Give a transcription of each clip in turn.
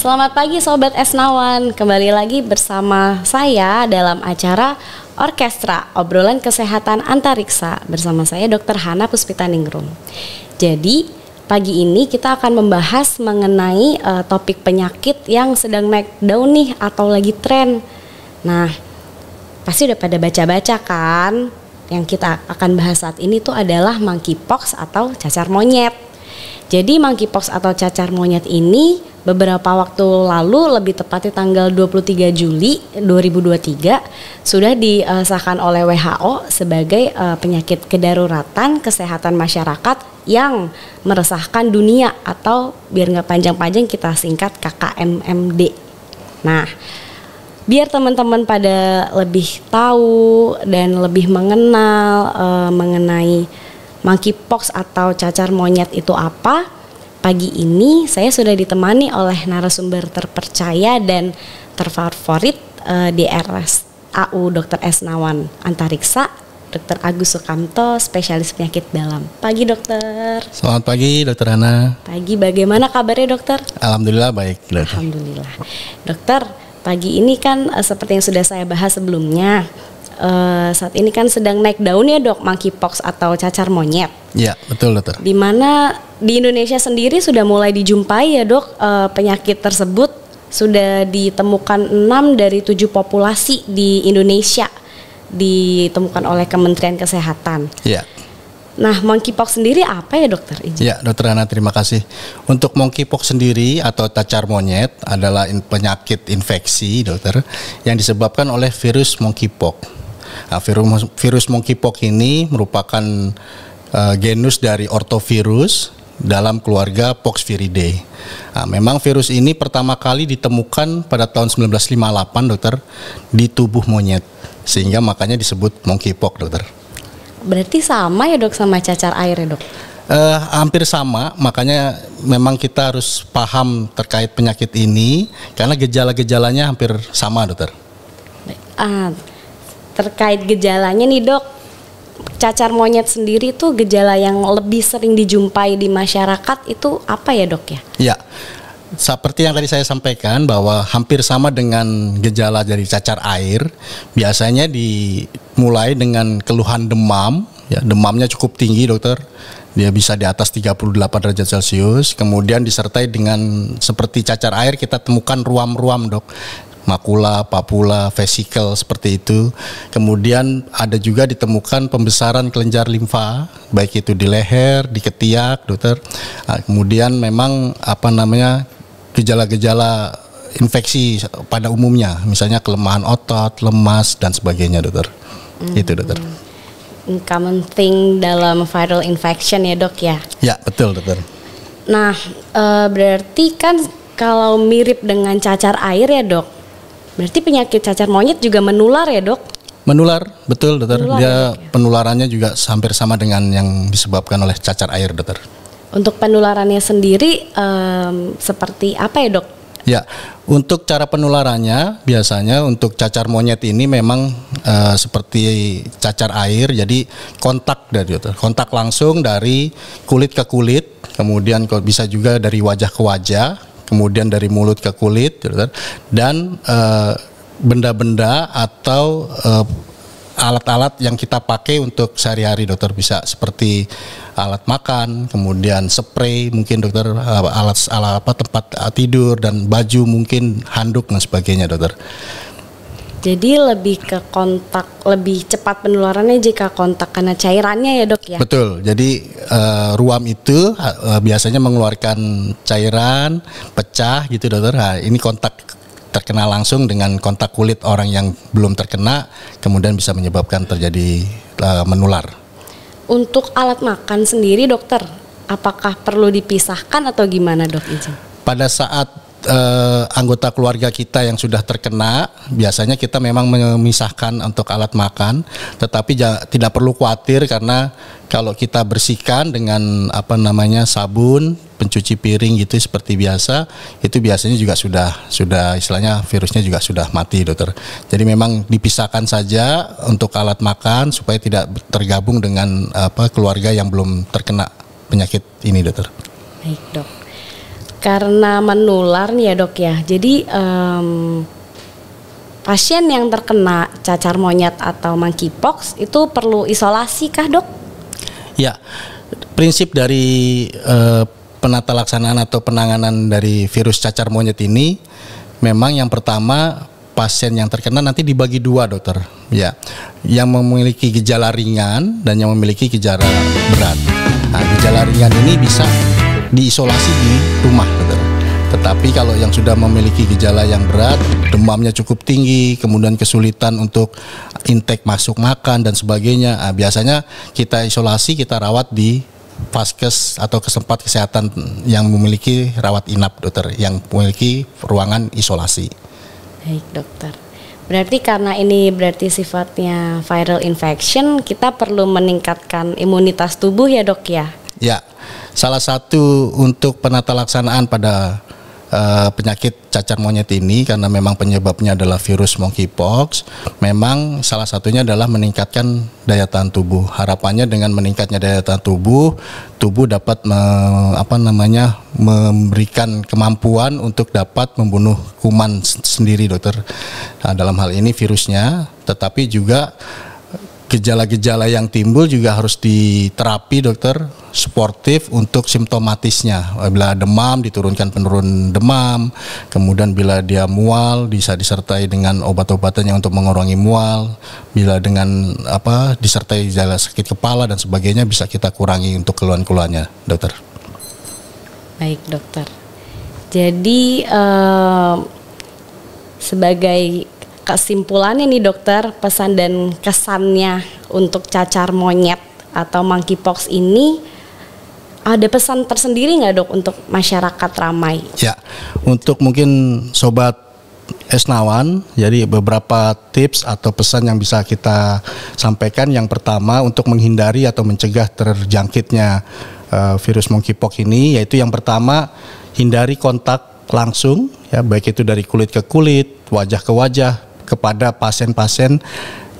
Selamat pagi Sobat Esnawan, kembali lagi bersama saya dalam acara Orkestra Obrolan Kesehatan Antariksa bersama saya Dr. Hana Puspita Ningrum. Jadi pagi ini kita akan membahas mengenai uh, topik penyakit yang sedang naik daun nih atau lagi tren. Nah, pasti udah pada baca-baca kan? Yang kita akan bahas saat ini tuh adalah monkeypox atau cacar monyet. Jadi monkeypox atau cacar monyet ini beberapa waktu lalu lebih tepatnya tanggal 23 Juli 2023 sudah disahkan oleh WHO sebagai uh, penyakit kedaruratan kesehatan masyarakat yang meresahkan dunia atau biar nggak panjang-panjang kita singkat KKMMD. Nah, biar teman-teman pada lebih tahu dan lebih mengenal uh, mengenai monkeypox atau cacar monyet itu apa. Pagi ini saya sudah ditemani oleh narasumber terpercaya dan terfavorit uh, di RS AU Dr. Esnawan Antariksa, Dr. Agus Sukamto, spesialis penyakit dalam. Pagi dokter. Selamat pagi dokter Hana. Pagi bagaimana kabarnya dokter? Alhamdulillah baik. Dokter. Alhamdulillah. Dokter, pagi ini kan eh, seperti yang sudah saya bahas sebelumnya Eh, saat ini kan sedang naik daun ya dok monkeypox atau cacar monyet. Ya betul dokter. Di di Indonesia sendiri sudah mulai dijumpai ya dok uh, penyakit tersebut sudah ditemukan 6 dari tujuh populasi di Indonesia ditemukan oleh Kementerian Kesehatan. Ya. Nah, monkeypox sendiri apa ya dokter? Iya, dokter Ana terima kasih. Untuk monkeypox sendiri atau cacar monyet adalah penyakit infeksi dokter yang disebabkan oleh virus monkeypox. Nah, virus virus monkeypox ini merupakan uh, genus dari ortovirus dalam keluarga Poxviridae. Nah, memang virus ini pertama kali ditemukan pada tahun 1958, dokter, di tubuh monyet. Sehingga makanya disebut monkeypox, dokter. Berarti sama ya, dok, sama cacar air ya, dok? Uh, hampir sama, makanya memang kita harus paham terkait penyakit ini karena gejala-gejalanya hampir sama, dokter. Uh, terkait gejalanya nih dok cacar monyet sendiri itu gejala yang lebih sering dijumpai di masyarakat itu apa ya dok ya? Ya, seperti yang tadi saya sampaikan bahwa hampir sama dengan gejala dari cacar air, biasanya dimulai dengan keluhan demam, ya demamnya cukup tinggi dokter, dia bisa di atas 38 derajat Celcius, kemudian disertai dengan seperti cacar air kita temukan ruam-ruam dok makula, papula, vesikel seperti itu. Kemudian ada juga ditemukan pembesaran kelenjar limfa, baik itu di leher, di ketiak, dokter. Nah, kemudian memang apa namanya gejala-gejala infeksi pada umumnya, misalnya kelemahan otot, lemas dan sebagainya, dokter. Hmm. Itu, dokter hmm. common thing dalam viral infection ya dok ya? Ya betul dokter. Nah e, berarti kan kalau mirip dengan cacar air ya dok? Berarti penyakit cacar monyet juga menular ya dok? Menular, betul dokter. Dia ya, penularannya juga hampir sama dengan yang disebabkan oleh cacar air dokter. Untuk penularannya sendiri um, seperti apa ya dok? Ya, untuk cara penularannya biasanya untuk cacar monyet ini memang uh, seperti cacar air, jadi kontak dari dokter, kontak langsung dari kulit ke kulit, kemudian bisa juga dari wajah ke wajah, kemudian dari mulut ke kulit gitu kan. dan eh, benda-benda uh, atau uh, alat-alat yang kita pakai untuk sehari-hari dokter bisa seperti alat makan, kemudian spray mungkin dokter eh, alat alat apa tempat tidur dan baju mungkin handuk dan sebagainya dokter. Jadi lebih ke kontak, lebih cepat penularannya jika kontak karena cairannya ya dok ya. Betul. Jadi uh, ruam itu uh, biasanya mengeluarkan cairan, pecah gitu dokter. Nah, ini kontak terkena langsung dengan kontak kulit orang yang belum terkena, kemudian bisa menyebabkan terjadi uh, menular. Untuk alat makan sendiri dokter, apakah perlu dipisahkan atau gimana dok izin? Pada saat uh, anggota keluarga kita yang sudah terkena, biasanya kita memang memisahkan untuk alat makan, tetapi ja, tidak perlu khawatir karena kalau kita bersihkan dengan apa namanya sabun, pencuci piring gitu seperti biasa, itu biasanya juga sudah sudah istilahnya virusnya juga sudah mati, Dokter. Jadi memang dipisahkan saja untuk alat makan supaya tidak tergabung dengan apa keluarga yang belum terkena penyakit ini, Dokter. Baik, Dok. Karena menular nih ya dok ya. Jadi um, pasien yang terkena cacar monyet atau monkeypox itu perlu isolasi kah dok? Ya, prinsip dari uh, eh, penata laksanaan atau penanganan dari virus cacar monyet ini memang yang pertama pasien yang terkena nanti dibagi dua dokter ya yang memiliki gejala ringan dan yang memiliki gejala berat nah, gejala ringan ini bisa diisolasi di rumah gitu. Tetapi kalau yang sudah memiliki gejala yang berat, demamnya cukup tinggi, kemudian kesulitan untuk intake masuk makan dan sebagainya, ah, biasanya kita isolasi, kita rawat di vaskes atau kesempat kesehatan yang memiliki rawat inap dokter, yang memiliki ruangan isolasi. Baik dokter. Berarti karena ini berarti sifatnya viral infection, kita perlu meningkatkan imunitas tubuh ya dok ya? Ya, salah satu untuk penata laksanaan pada Uh, penyakit cacar monyet ini karena memang penyebabnya adalah virus monkeypox, memang salah satunya adalah meningkatkan daya tahan tubuh. Harapannya dengan meningkatnya daya tahan tubuh, tubuh dapat me, apa namanya memberikan kemampuan untuk dapat membunuh kuman sendiri, dokter. Nah, dalam hal ini virusnya, tetapi juga gejala-gejala yang timbul juga harus diterapi dokter sportif untuk simptomatisnya. Bila demam diturunkan penurun demam, kemudian bila dia mual bisa disertai dengan obat-obatannya untuk mengurangi mual. Bila dengan apa disertai gejala sakit kepala dan sebagainya bisa kita kurangi untuk keluhan-keluhannya, dokter. Baik, dokter. Jadi uh, sebagai kesimpulannya nih dokter, pesan dan kesannya untuk cacar monyet atau monkeypox ini ada pesan tersendiri nggak dok untuk masyarakat ramai? Ya, untuk mungkin sobat Esnawan, jadi beberapa tips atau pesan yang bisa kita sampaikan. Yang pertama untuk menghindari atau mencegah terjangkitnya uh, virus monkeypox ini, yaitu yang pertama hindari kontak langsung, ya baik itu dari kulit ke kulit, wajah ke wajah, kepada pasien-pasien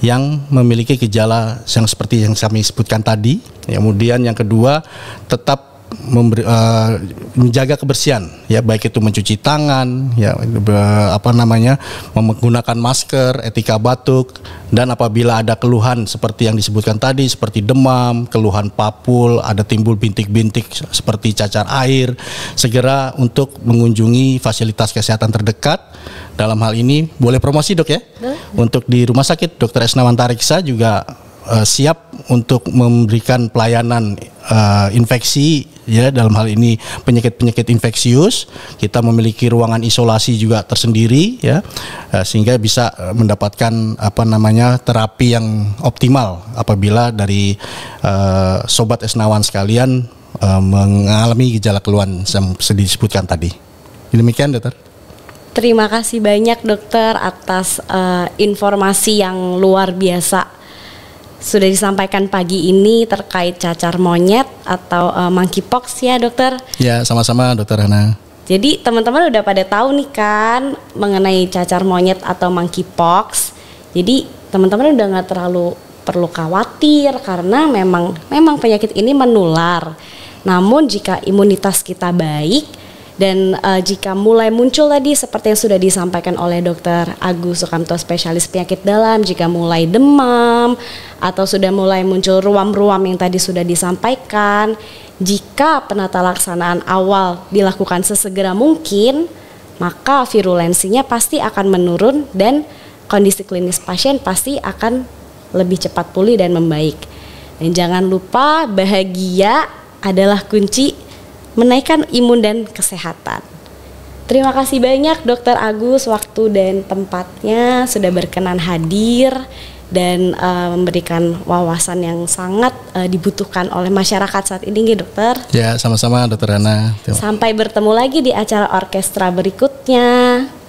yang memiliki gejala yang seperti yang kami sebutkan tadi. Kemudian yang kedua, tetap memberi, uh, menjaga kebersihan ya baik itu mencuci tangan ya eh, apa namanya menggunakan masker etika batuk dan apabila ada keluhan seperti yang disebutkan tadi seperti demam keluhan papul ada timbul bintik-bintik seperti cacar air segera untuk mengunjungi fasilitas kesehatan terdekat dalam hal ini boleh promosi dok ya boleh. untuk di rumah sakit dokter Esnawan Tariksa juga uh, siap untuk memberikan pelayanan uh, infeksi ya dalam hal ini penyakit-penyakit infeksius kita memiliki ruangan isolasi juga tersendiri ya eh, sehingga bisa eh, mendapatkan apa namanya terapi yang optimal apabila dari uh, sobat esnawan sekalian uh, mengalami gejala keluhan yang disebutkan tadi demikian dokter Terima kasih banyak dokter atas uh, informasi yang luar biasa sudah disampaikan pagi ini terkait cacar monyet atau uh, monkeypox ya dokter. Ya sama-sama dokter Hana. Jadi teman-teman udah pada tahu nih kan mengenai cacar monyet atau monkeypox. Jadi teman-teman udah nggak terlalu perlu khawatir karena memang memang penyakit ini menular. Namun jika imunitas kita baik, dan uh, jika mulai muncul tadi seperti yang sudah disampaikan oleh dokter Agus Sukamto spesialis penyakit dalam jika mulai demam atau sudah mulai muncul ruam-ruam yang tadi sudah disampaikan jika penata laksanaan awal dilakukan sesegera mungkin maka virulensinya pasti akan menurun dan kondisi klinis pasien pasti akan lebih cepat pulih dan membaik. Dan jangan lupa bahagia adalah kunci menaikkan imun dan kesehatan. Terima kasih banyak Dokter Agus waktu dan tempatnya sudah berkenan hadir dan uh, memberikan wawasan yang sangat uh, dibutuhkan oleh masyarakat saat ini, gitu, dokter. Ya, sama-sama, dokter Rana. Sampai bertemu lagi di acara orkestra berikutnya.